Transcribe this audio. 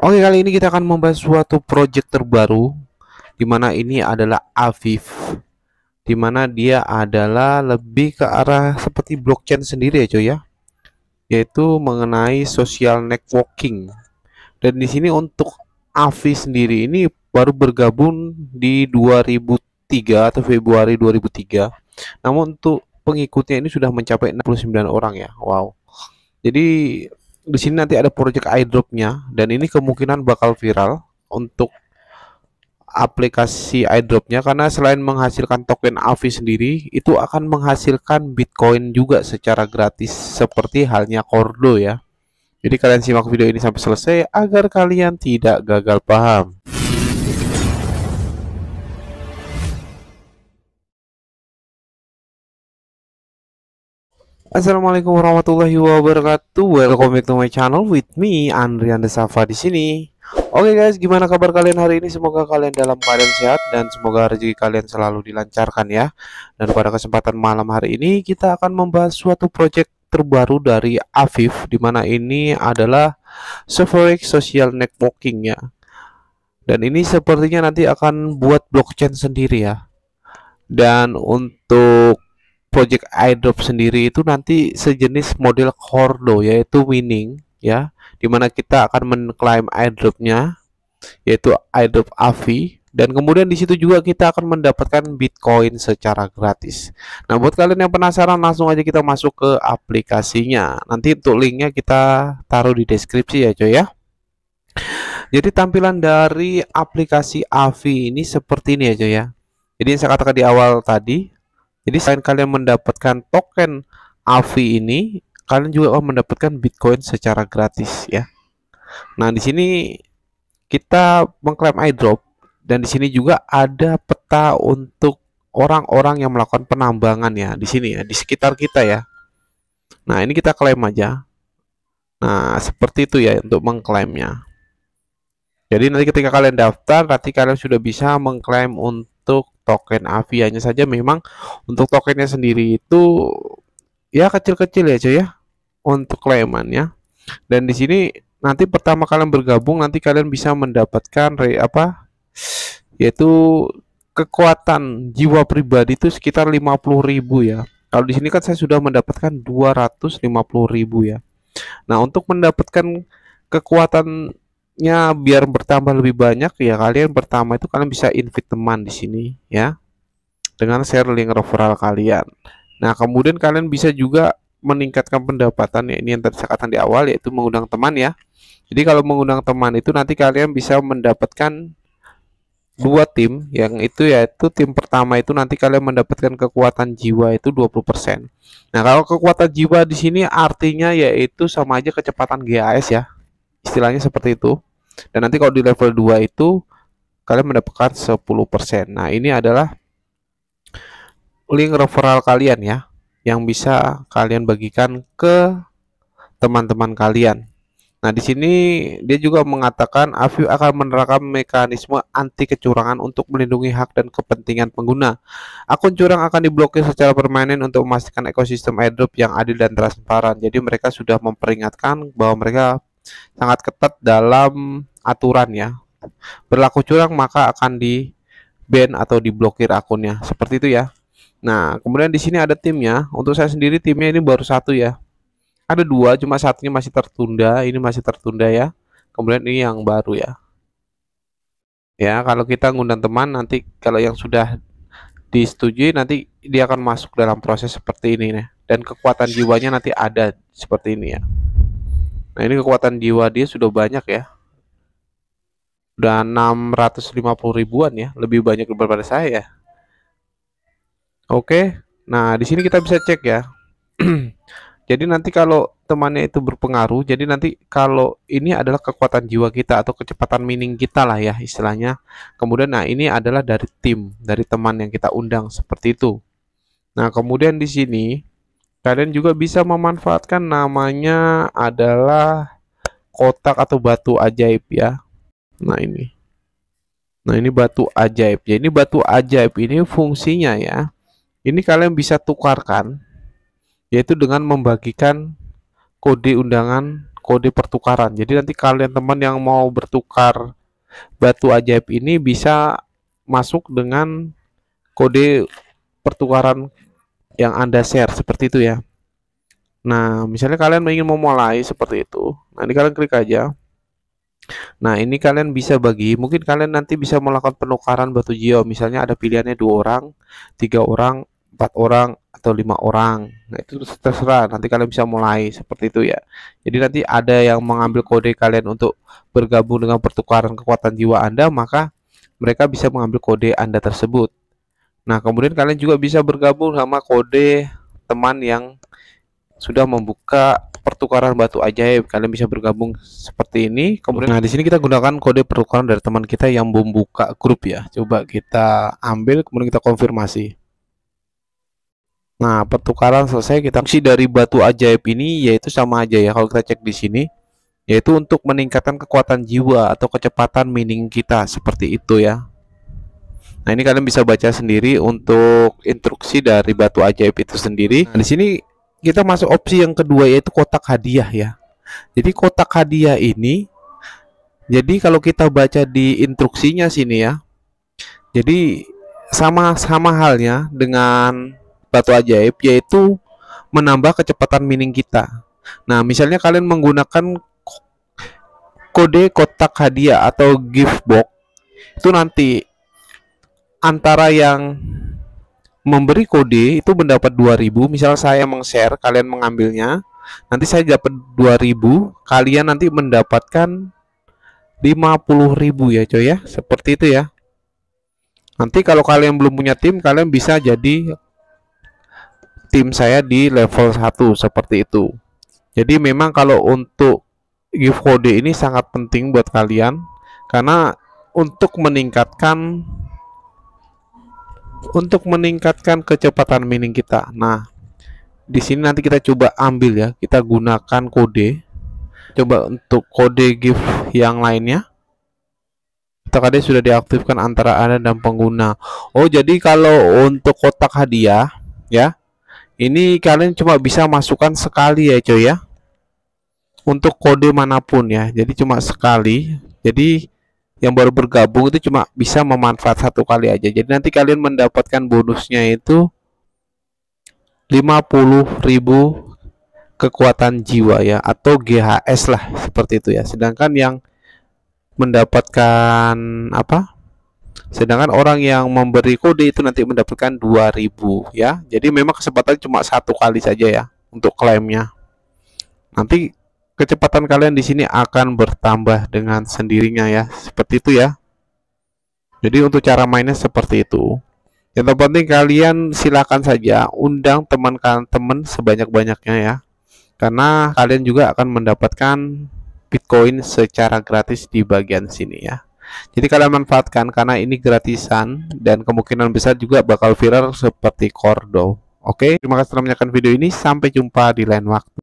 Oke, kali ini kita akan membahas suatu project terbaru dimana ini adalah Avif dimana dia adalah lebih ke arah seperti blockchain sendiri ya cuy ya yaitu mengenai social networking dan di sini untuk Aviv sendiri ini baru bergabung di 2003 atau Februari 2003 namun untuk pengikutnya ini sudah mencapai 69 orang ya Wow jadi di sini nanti ada project iDropnya dan ini kemungkinan bakal viral untuk aplikasi iDropnya karena selain menghasilkan token AVI sendiri itu akan menghasilkan Bitcoin juga secara gratis seperti halnya Cordo ya. Jadi kalian simak video ini sampai selesai agar kalian tidak gagal paham. Assalamualaikum warahmatullahi wabarakatuh. Welcome back to my channel with me Andrian Desafa di sini. Oke okay guys, gimana kabar kalian hari ini? Semoga kalian dalam keadaan sehat dan semoga rezeki kalian selalu dilancarkan ya. Dan pada kesempatan malam hari ini kita akan membahas suatu project terbaru dari Afif di mana ini adalah Sovereign Social Networking ya. Dan ini sepertinya nanti akan buat blockchain sendiri ya. Dan untuk project iDrop sendiri itu nanti sejenis model kordo yaitu winning ya dimana kita akan mengklaim iDropnya yaitu iDrop AVI dan kemudian di situ juga kita akan mendapatkan Bitcoin secara gratis. Nah, buat kalian yang penasaran langsung aja kita masuk ke aplikasinya. Nanti untuk linknya kita taruh di deskripsi ya, coy ya. Jadi tampilan dari aplikasi Avi ini seperti ini ya, coy ya. Jadi yang saya katakan di awal tadi, jadi selain kalian mendapatkan token AVI ini, kalian juga akan mendapatkan Bitcoin secara gratis ya. Nah, di sini kita mengklaim iDrop dan di sini juga ada peta untuk orang-orang yang melakukan penambangan ya di sini ya, di sekitar kita ya. Nah, ini kita klaim aja. Nah, seperti itu ya untuk mengklaimnya. Jadi nanti ketika kalian daftar, nanti kalian sudah bisa mengklaim untuk untuk token Avianya saja memang untuk tokennya sendiri itu ya kecil-kecil ya cuy ya untuk ya dan di sini nanti pertama kalian bergabung nanti kalian bisa mendapatkan re, apa yaitu kekuatan jiwa pribadi itu sekitar 50.000 ya. Kalau di sini kan saya sudah mendapatkan 250.000 ya. Nah, untuk mendapatkan kekuatan Ya, biar bertambah lebih banyak ya kalian pertama itu kalian bisa invite teman di sini ya dengan share link referral kalian. Nah, kemudian kalian bisa juga meningkatkan pendapatan ya ini yang tercakatan di awal yaitu mengundang teman ya. Jadi kalau mengundang teman itu nanti kalian bisa mendapatkan dua tim yang itu yaitu tim pertama itu nanti kalian mendapatkan kekuatan jiwa itu 20%. Nah, kalau kekuatan jiwa di sini artinya yaitu sama aja kecepatan GAS ya. Istilahnya seperti itu. Dan nanti kalau di level 2 itu kalian mendapatkan 10%. Nah, ini adalah link referral kalian ya yang bisa kalian bagikan ke teman-teman kalian. Nah, di sini dia juga mengatakan Avi akan menerapkan mekanisme anti kecurangan untuk melindungi hak dan kepentingan pengguna. Akun curang akan diblokir secara permanen untuk memastikan ekosistem airdrop yang adil dan transparan. Jadi mereka sudah memperingatkan bahwa mereka sangat ketat dalam aturan ya. Berlaku curang maka akan di ban atau diblokir akunnya. Seperti itu ya. Nah, kemudian di sini ada timnya. Untuk saya sendiri timnya ini baru satu ya. Ada dua, cuma satunya masih tertunda. Ini masih tertunda ya. Kemudian ini yang baru ya. Ya, kalau kita ngundang teman nanti kalau yang sudah disetujui nanti dia akan masuk dalam proses seperti ini nih dan kekuatan jiwanya nanti ada seperti ini ya nah ini kekuatan jiwa dia sudah banyak ya udah 650 ribuan ya lebih banyak daripada saya ya. oke nah di sini kita bisa cek ya jadi nanti kalau temannya itu berpengaruh jadi nanti kalau ini adalah kekuatan jiwa kita atau kecepatan mining kita lah ya istilahnya kemudian nah ini adalah dari tim dari teman yang kita undang seperti itu nah kemudian di sini kalian juga bisa memanfaatkan namanya adalah kotak atau batu ajaib ya Nah ini. Nah ini batu ajaib. Jadi ya, ini batu ajaib ini fungsinya ya. Ini kalian bisa tukarkan yaitu dengan membagikan kode undangan, kode pertukaran. Jadi nanti kalian teman yang mau bertukar batu ajaib ini bisa masuk dengan kode pertukaran yang Anda share seperti itu ya. Nah, misalnya kalian ingin memulai seperti itu. nah Nanti kalian klik aja. Nah, ini kalian bisa bagi, mungkin kalian nanti bisa melakukan penukaran batu geo. Misalnya ada pilihannya dua orang, tiga orang, empat orang, atau lima orang. Nah, itu terserah. Nanti kalian bisa mulai seperti itu ya. Jadi nanti ada yang mengambil kode kalian untuk bergabung dengan pertukaran kekuatan jiwa Anda, maka mereka bisa mengambil kode Anda tersebut. Nah, kemudian kalian juga bisa bergabung sama kode teman yang sudah membuka pertukaran batu ajaib. Kalian bisa bergabung seperti ini. Kemudian nah di sini kita gunakan kode pertukaran dari teman kita yang membuka grup ya. Coba kita ambil kemudian kita konfirmasi. Nah, pertukaran selesai kita fungsi dari batu ajaib ini yaitu sama aja ya kalau kita cek di sini yaitu untuk meningkatkan kekuatan jiwa atau kecepatan mining kita seperti itu ya. Nah, ini kalian bisa baca sendiri untuk instruksi dari batu ajaib itu sendiri. Nah, di sini kita masuk opsi yang kedua yaitu kotak hadiah ya. Jadi kotak hadiah ini jadi kalau kita baca di instruksinya sini ya. Jadi sama sama halnya dengan batu ajaib yaitu menambah kecepatan mining kita. Nah, misalnya kalian menggunakan kode kotak hadiah atau gift box itu nanti antara yang memberi kode itu mendapat 2000 misal saya meng-share kalian mengambilnya nanti saya dapat 2000 kalian nanti mendapatkan 50.000 ya coy ya seperti itu ya nanti kalau kalian belum punya tim kalian bisa jadi tim saya di level 1 seperti itu jadi memang kalau untuk give kode ini sangat penting buat kalian karena untuk meningkatkan untuk meningkatkan kecepatan mining kita. Nah, di sini nanti kita coba ambil ya, kita gunakan kode. Coba untuk kode GIF yang lainnya. Tadi sudah diaktifkan antara Anda dan pengguna. Oh, jadi kalau untuk kotak hadiah ya, ini kalian cuma bisa masukkan sekali ya, coy ya. Untuk kode manapun ya. Jadi cuma sekali. Jadi yang baru bergabung itu cuma bisa memanfaat satu kali aja. Jadi nanti kalian mendapatkan bonusnya itu 50.000 kekuatan jiwa ya atau GHS lah seperti itu ya. Sedangkan yang mendapatkan apa? Sedangkan orang yang memberi kode itu nanti mendapatkan 2000 ya. Jadi memang kesempatan cuma satu kali saja ya untuk klaimnya. Nanti kecepatan kalian di sini akan bertambah dengan sendirinya ya. Seperti itu ya. Jadi untuk cara mainnya seperti itu. Yang terpenting kalian silakan saja undang teman teman sebanyak-banyaknya ya. Karena kalian juga akan mendapatkan Bitcoin secara gratis di bagian sini ya. Jadi kalian manfaatkan karena ini gratisan dan kemungkinan besar juga bakal viral seperti Cordo. Oke, terima kasih telah menyaksikan video ini. Sampai jumpa di lain waktu.